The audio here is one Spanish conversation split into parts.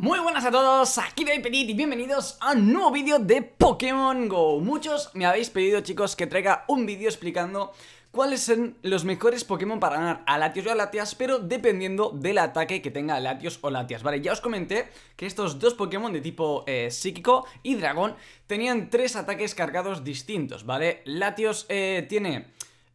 Muy buenas a todos, aquí David Petit y bienvenidos a un nuevo vídeo de Pokémon GO Muchos me habéis pedido chicos que traiga un vídeo explicando cuáles son los mejores Pokémon para ganar a Latios o a Latias, pero dependiendo del ataque que tenga Latios o Latias. Vale, ya os comenté que estos dos Pokémon de tipo eh, psíquico y dragón tenían tres ataques cargados distintos, ¿vale? Latios eh, tiene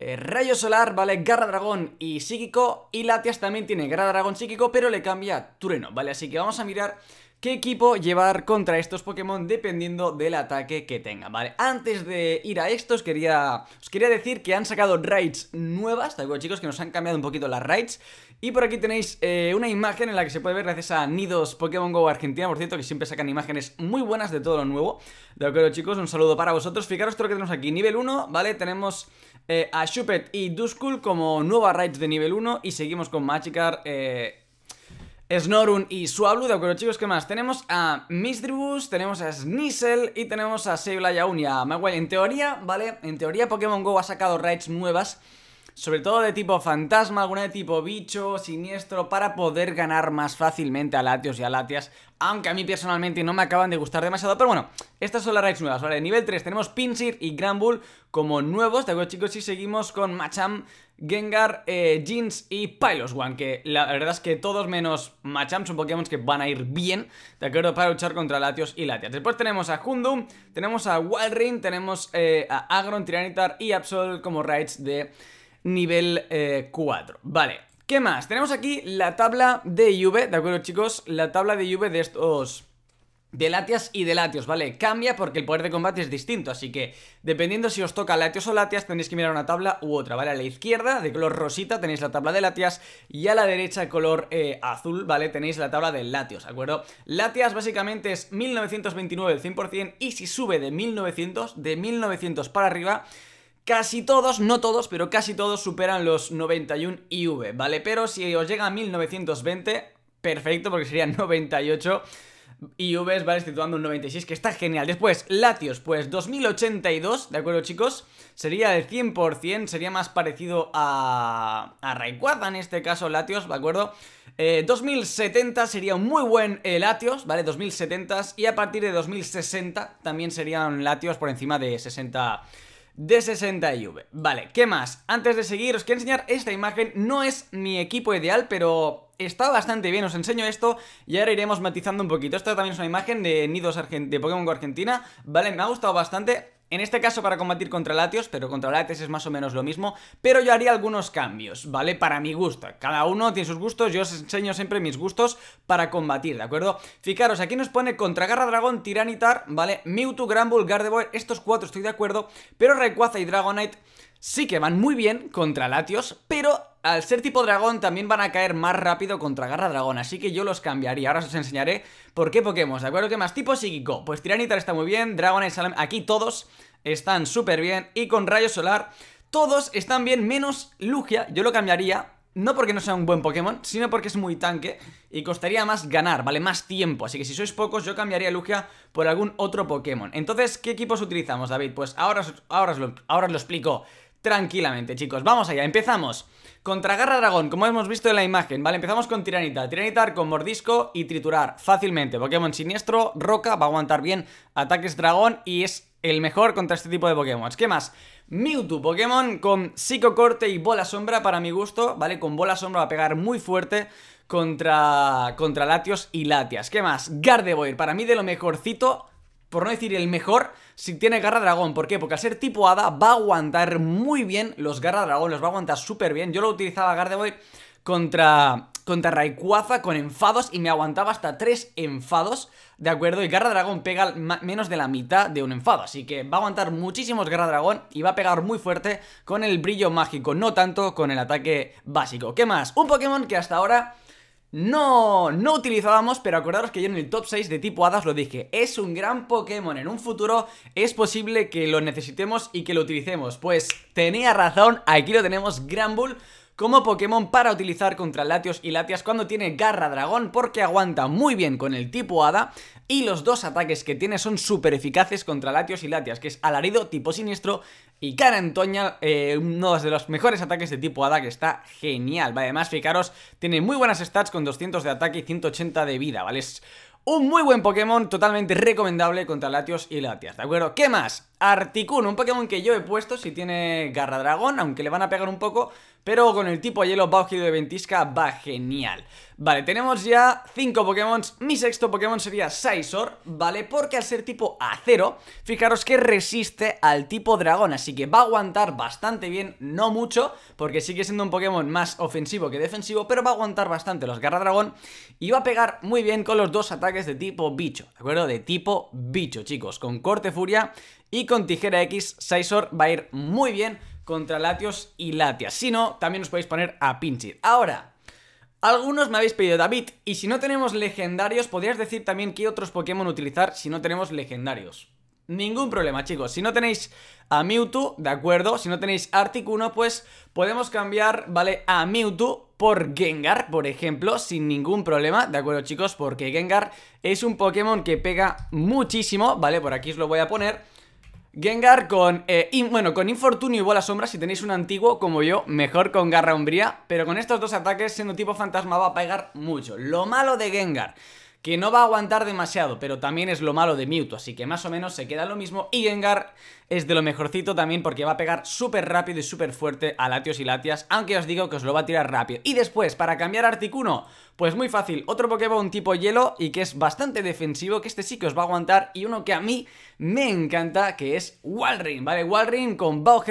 eh, rayo Solar, ¿vale? Garra Dragón y Psíquico. Y Latias también tiene Garra Dragón Psíquico, pero le cambia Trueno, ¿vale? Así que vamos a mirar qué equipo llevar contra estos Pokémon dependiendo del ataque que tengan, ¿vale? Antes de ir a estos quería... os quería decir que han sacado raids nuevas, ¿de acuerdo chicos? Que nos han cambiado un poquito las raids y por aquí tenéis eh, una imagen en la que se puede ver gracias a Nidos Pokémon GO Argentina, por cierto, que siempre sacan imágenes muy buenas de todo lo nuevo. ¿De acuerdo, chicos? Un saludo para vosotros. Fijaros todo lo que tenemos aquí. Nivel 1, ¿vale? Tenemos eh, a Shuppet y Duskull como nueva raids de nivel 1 y seguimos con Magikar. eh, Snorun y Suablu. De acuerdo, chicos, ¿qué más? Tenemos a Mistribus, tenemos a Sneasel y tenemos a Sableye y a En teoría, ¿vale? En teoría Pokémon GO ha sacado raids nuevas sobre todo de tipo fantasma, alguna de tipo bicho, siniestro, para poder ganar más fácilmente a Latios y a Latias, aunque a mí personalmente no me acaban de gustar demasiado, pero bueno, estas son las raids nuevas, ¿vale? Nivel 3 tenemos Pinsir y Granbull como nuevos, ¿de acuerdo chicos? Y seguimos con Macham, Gengar, eh, Jeans y Piloswan, que la verdad es que todos menos Macham, son Pokémon que van a ir bien, ¿de acuerdo? Para luchar contra Latios y Latias. Después tenemos a Hundum, tenemos a Walrein, tenemos eh, a Agron, Tiranitar y Absol como raids de nivel 4. Eh, vale, ¿qué más? Tenemos aquí la tabla de IV, ¿de acuerdo chicos? La tabla de IV de estos... De Latias y de Latios, ¿vale? Cambia porque el poder de combate es distinto, así que dependiendo si os toca Latios o Latias tenéis que mirar una tabla u otra, ¿vale? A la izquierda, de color rosita, tenéis la tabla de Latias y a la derecha, color eh, azul, ¿vale? Tenéis la tabla de Latios, ¿de acuerdo? Latias básicamente es 1929 el 100% y si sube de 1900, de 1900 para arriba, Casi todos, no todos, pero casi todos superan los 91 IV, ¿vale? Pero si os llega a 1920, perfecto, porque serían 98 IVs, ¿vale? Situando un 96, que está genial. Después, latios, pues 2082, ¿de acuerdo, chicos? Sería el 100%, sería más parecido a, a Rayquaza en este caso, latios, ¿de acuerdo? 2070 eh, sería un muy buen eh, latios, ¿vale? 2070 y a partir de 2060 también serían latios por encima de 60 de 60 v Vale, ¿qué más? Antes de seguir os quiero enseñar esta imagen, no es mi equipo ideal, pero está bastante bien, os enseño esto y ahora iremos matizando un poquito. Esta también es una imagen de Nidos de Pokémon Go Argentina, ¿vale? Me ha gustado bastante, en este caso para combatir contra Latios, pero contra Lates es más o menos lo mismo, pero yo haría algunos cambios, ¿vale? Para mi gusto. Cada uno tiene sus gustos, yo os enseño siempre mis gustos para combatir, ¿de acuerdo? Fijaros, aquí nos pone contra Garra Dragón, Tiranitar, ¿vale? Mewtwo, Granbull, Gardevoir, estos cuatro estoy de acuerdo, pero Rayquaza y Dragonite sí que van muy bien contra Latios, pero al ser tipo dragón también van a caer más rápido contra Garra Dragón, así que yo los cambiaría. Ahora os enseñaré por qué Pokémon, ¿de acuerdo? ¿Qué más? Tipo psíquico. Pues Tiranitar está muy bien, Dragon Salam, aquí todos están súper bien. Y con Rayo Solar, todos están bien, menos Lugia, yo lo cambiaría. No porque no sea un buen Pokémon, sino porque es muy tanque y costaría más ganar, ¿vale? Más tiempo. Así que si sois pocos, yo cambiaría Lugia por algún otro Pokémon. Entonces, ¿qué equipos utilizamos, David? Pues ahora, ahora, lo, ahora os lo explico tranquilamente, chicos. Vamos allá, empezamos. Contra Garra Dragón, como hemos visto en la imagen, ¿vale? Empezamos con Tiranita. Tiranitar con Mordisco y Triturar fácilmente. Pokémon siniestro, Roca, va a aguantar bien ataques Dragón y es el mejor contra este tipo de Pokémon. ¿Qué más? Mewtwo Pokémon con psico corte y Bola Sombra para mi gusto, ¿vale? Con Bola Sombra va a pegar muy fuerte contra, contra Latios y Latias. ¿Qué más? Gardevoir, para mí de lo mejorcito por no decir el mejor, si tiene Garra Dragón. ¿Por qué? Porque al ser tipo Hada va a aguantar muy bien los Garra Dragón, los va a aguantar súper bien. Yo lo utilizaba Gardevoir contra, contra Rayquaza con enfados y me aguantaba hasta tres enfados, ¿de acuerdo? Y Garra Dragón pega menos de la mitad de un enfado, así que va a aguantar muchísimos Garra Dragón y va a pegar muy fuerte con el brillo mágico, no tanto con el ataque básico. ¿Qué más? Un Pokémon que hasta ahora no, no utilizábamos, pero acordaros que yo en el top 6 de tipo hadas lo dije, es un gran Pokémon, en un futuro es posible que lo necesitemos y que lo utilicemos. Pues tenía razón, aquí lo tenemos, Granbull como Pokémon para utilizar contra Latios y Latias cuando tiene Garra Dragón porque aguanta muy bien con el tipo Hada y los dos ataques que tiene son súper eficaces contra Latios y Latias, que es Alarido tipo siniestro y Cara Antonia, eh, uno de los mejores ataques de tipo Ada que está genial, ¿vale? Además, fijaros, tiene muy buenas stats con 200 de ataque y 180 de vida, ¿vale? Es un muy buen Pokémon, totalmente recomendable contra Latios y Latias, ¿de acuerdo? ¿Qué más? Articuno, un Pokémon que yo he puesto si tiene Garra Dragón, aunque le van a pegar un poco, pero con el tipo hielo Baugido de Ventisca va genial. Vale, tenemos ya 5 Pokémon. Mi sexto Pokémon sería Scizor, ¿vale? Porque al ser tipo acero, fijaros que resiste al tipo dragón, así que va a aguantar bastante bien, no mucho, porque sigue siendo un Pokémon más ofensivo que defensivo, pero va a aguantar bastante los Garra Dragón y va a pegar muy bien con los dos ataques de tipo bicho, ¿de acuerdo? De tipo bicho, chicos, con Corte Furia y con Tijera X, Scizor va a ir muy bien contra Latios y Latias. Si no, también os podéis poner a Pinchir Ahora, algunos me habéis pedido, David, y si no tenemos legendarios, podrías decir también qué otros Pokémon utilizar si no tenemos legendarios. Ningún problema, chicos. Si no tenéis a Mewtwo, de acuerdo, si no tenéis Articuno, pues podemos cambiar, ¿vale? A Mewtwo por Gengar, por ejemplo, sin ningún problema, ¿de acuerdo, chicos? Porque Gengar es un Pokémon que pega muchísimo, ¿vale? Por aquí os lo voy a poner Gengar con, eh, bueno, con Infortunio y Bola Sombra, si tenéis un antiguo como yo, mejor con Garra Umbría, pero con estos dos ataques, siendo tipo fantasma, va a pegar mucho. Lo malo de Gengar que no va a aguantar demasiado, pero también es lo malo de Mewtwo, así que más o menos se queda lo mismo. Y Gengar es de lo mejorcito también porque va a pegar súper rápido y súper fuerte a Latios y Latias, aunque os digo que os lo va a tirar rápido. Y después, para cambiar Articuno, pues muy fácil, otro Pokémon tipo hielo y que es bastante defensivo, que este sí que os va a aguantar, y uno que a mí me encanta, que es Walrein, ¿vale? Walrein con Bao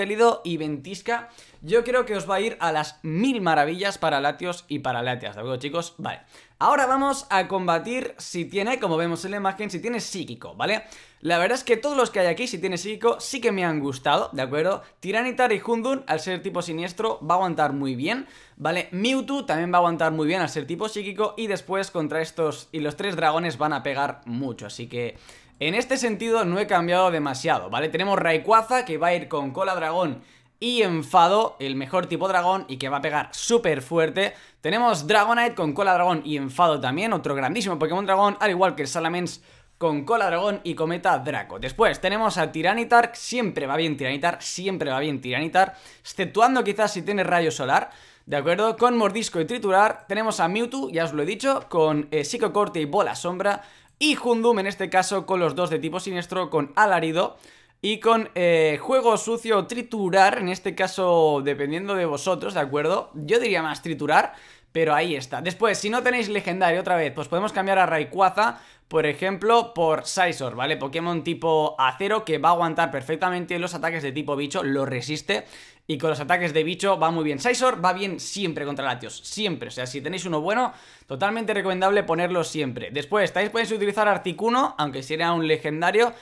y Ventisca. Yo creo que os va a ir a las mil maravillas para Latios y para Latias, ¿de acuerdo, chicos? Vale. Ahora vamos a combatir si tiene, como vemos en la imagen, si tiene psíquico, ¿vale? La verdad es que todos los que hay aquí, si tiene psíquico, sí que me han gustado, ¿de acuerdo? Tiranitar y Hundun, al ser tipo siniestro, va a aguantar muy bien, ¿vale? Mewtwo también va a aguantar muy bien al ser tipo psíquico y después contra estos y los tres dragones van a pegar mucho, así que... En este sentido no he cambiado demasiado, ¿vale? Tenemos Rayquaza que va a ir con cola dragón y Enfado, el mejor tipo dragón y que va a pegar súper fuerte. Tenemos Dragonite con cola dragón y Enfado también, otro grandísimo Pokémon dragón, al igual que Salamence con cola dragón y cometa Draco. Después tenemos a Tiranitar, siempre va bien Tiranitar, siempre va bien Tiranitar, exceptuando quizás si tiene rayo solar. ¿De acuerdo? Con Mordisco y Triturar tenemos a Mewtwo, ya os lo he dicho, con eh, psico corte y Bola Sombra. Y Hundum en este caso con los dos de tipo siniestro con Alarido y con eh, juego sucio triturar, en este caso dependiendo de vosotros, ¿de acuerdo? Yo diría más triturar, pero ahí está. Después, si no tenéis legendario otra vez, pues podemos cambiar a Rayquaza, por ejemplo, por Scizor, ¿vale? Pokémon tipo acero que va a aguantar perfectamente los ataques de tipo bicho, lo resiste y con los ataques de bicho va muy bien. Scizor va bien siempre contra Latios, siempre. O sea, si tenéis uno bueno, totalmente recomendable ponerlo siempre. Después, estáis podéis utilizar Articuno, aunque si era un legendario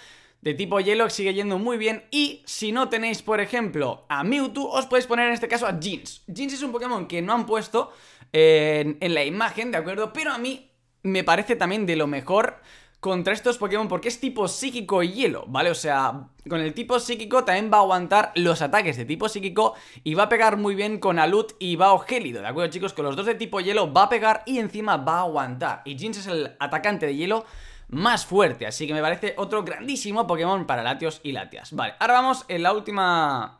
de tipo hielo sigue yendo muy bien y si no tenéis, por ejemplo, a Mewtwo, os podéis poner en este caso a Jeans. Jeans es un Pokémon que no han puesto eh, en, la imagen, ¿de acuerdo? Pero a mí me parece también de lo mejor contra estos Pokémon porque es tipo psíquico y hielo, ¿vale? O sea, con el tipo psíquico también va a aguantar los ataques de tipo psíquico y va a pegar muy bien con Alut y Bao Gélido, ¿de acuerdo chicos? Con los dos de tipo hielo va a pegar y encima va a aguantar. Y Jeans es el atacante de hielo más fuerte. Así que me parece otro grandísimo Pokémon para Latios y Latias. Vale, ahora vamos en la última...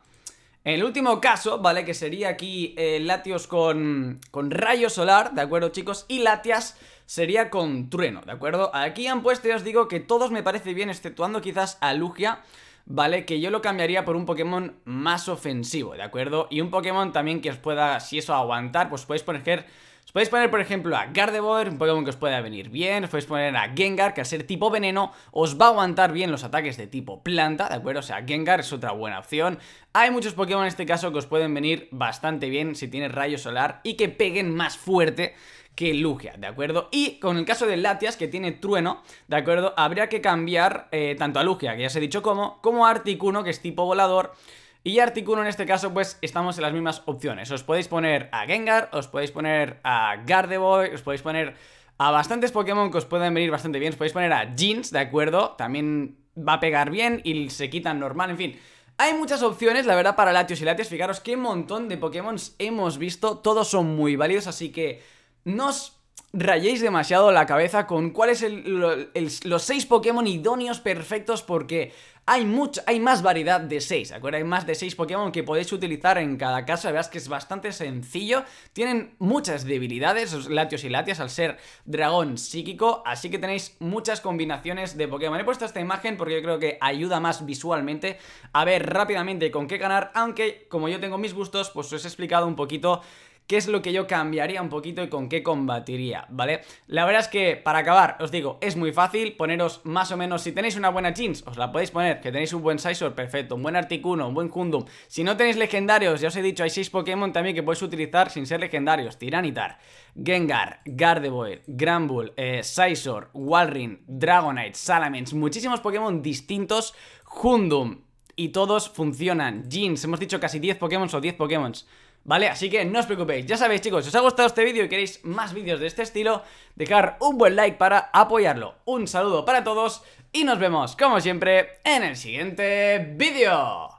En el último caso, ¿vale? Que sería aquí eh, Latios con, con rayo solar, ¿de acuerdo, chicos? Y Latias sería con trueno, ¿de acuerdo? Aquí han puesto, ya os digo, que todos me parece bien, exceptuando quizás a Lugia, ¿vale? Que yo lo cambiaría por un Pokémon más ofensivo, ¿de acuerdo? Y un Pokémon también que os pueda, si eso aguantar, pues podéis poner Podéis poner, por ejemplo, a Gardevoir, un Pokémon que os pueda venir bien. podéis poner a Gengar, que al ser tipo veneno, os va a aguantar bien los ataques de tipo planta, ¿de acuerdo? O sea, Gengar es otra buena opción. Hay muchos Pokémon en este caso que os pueden venir bastante bien si tienes rayo solar y que peguen más fuerte que Lugia, ¿de acuerdo? Y con el caso de Latias, que tiene trueno, ¿de acuerdo? Habría que cambiar eh, tanto a Lugia, que ya os he dicho cómo, como a Articuno, que es tipo volador. Y Articuno en este caso pues estamos en las mismas opciones. Os podéis poner a Gengar, os podéis poner a Gardevoir, os podéis poner a bastantes Pokémon que os pueden venir bastante bien. Os podéis poner a Jeans, ¿de acuerdo? También va a pegar bien y se quitan normal, en fin... Hay muchas opciones, la verdad, para Latios y Latios. Fijaros qué montón de Pokémon hemos visto. Todos son muy válidos, así que nos rayéis demasiado la cabeza con cuáles son los seis Pokémon idóneos perfectos porque hay, hay más variedad de 6, ¿de Hay más de 6 Pokémon que podéis utilizar en cada caso, la verdad es que es bastante sencillo, tienen muchas debilidades, los latios y latias, al ser dragón psíquico, así que tenéis muchas combinaciones de Pokémon. He puesto esta imagen porque yo creo que ayuda más visualmente a ver rápidamente con qué ganar, aunque como yo tengo mis gustos, pues os he explicado un poquito qué es lo que yo cambiaría un poquito y con qué combatiría, ¿vale? La verdad es que, para acabar, os digo, es muy fácil poneros más o menos, si tenéis una buena jeans, os la podéis poner, que tenéis un buen Scizor, perfecto, un buen Articuno, un buen Kundum. Si no tenéis legendarios, ya os he dicho, hay 6 Pokémon también que podéis utilizar sin ser legendarios, Tiranitar, Gengar, Gardevoir, Granbull, eh, Scizor, Dragonite, Salamence, muchísimos Pokémon distintos, Hundum, y todos funcionan. Jeans, hemos dicho casi 10 Pokémon o 10 Pokémon. ¿vale? Así que no os preocupéis, ya sabéis chicos, si os ha gustado este vídeo y queréis más vídeos de este estilo, dejar un buen like para apoyarlo. Un saludo para todos y nos vemos, como siempre, en el siguiente vídeo.